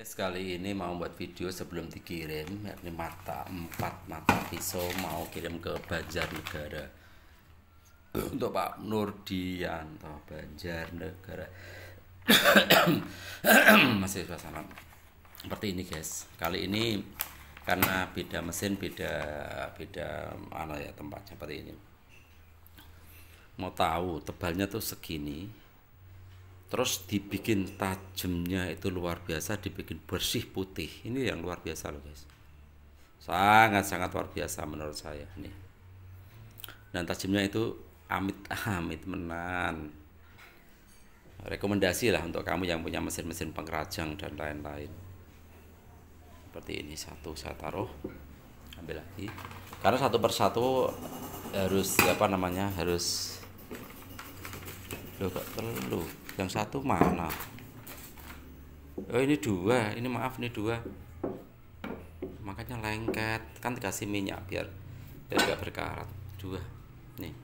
Yes, ya, kali ini mau buat video sebelum dikirim yakni mata 4 mata pisau mau kirim ke Banjarnegara untuk Pak Nurdianto Banjarnegara masih suasana seperti ini guys kali ini karena beda mesin beda beda mana ya tempatnya seperti ini mau tahu tebalnya tuh segini terus dibikin tajamnya itu luar biasa dibikin bersih putih ini yang luar biasa loh guys sangat sangat luar biasa menurut saya nih dan tajamnya itu amit amit menan rekomendasi lah untuk kamu yang punya mesin-mesin pengerajang dan lain-lain seperti ini satu saya taruh ambil lagi karena satu persatu harus apa namanya harus loh kok perlu yang satu mana oh ini dua ini maaf ini dua makanya lengket kan dikasih minyak biar biar gak berkarat dua nih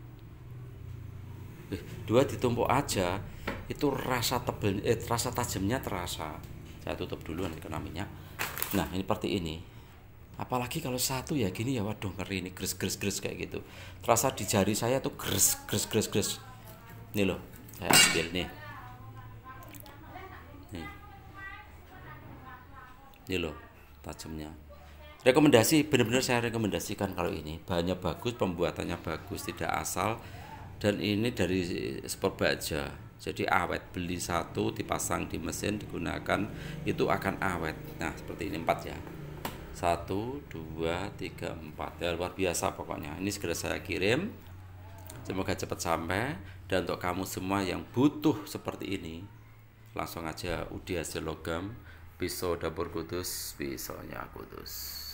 eh, dua ditumpuk aja itu rasa tebel eh, rasa tajamnya terasa saya tutup dulu nanti kena minyak nah ini seperti ini apalagi kalau satu ya gini ya waduh ngeri ini gres gres gres kayak gitu terasa di jari saya tuh gres gres gres gres ini loh saya ambil nih ini loh tajamnya rekomendasi benar-benar saya rekomendasikan kalau ini bahannya bagus pembuatannya bagus tidak asal dan ini dari sport baja jadi awet beli satu dipasang di mesin digunakan itu akan awet nah seperti ini empat ya satu dua tiga empat ya luar biasa pokoknya ini segera saya kirim Semoga cepat sampai dan untuk kamu semua yang butuh seperti ini langsung aja hasil logam pisau dapur kudus pisaunya kudus.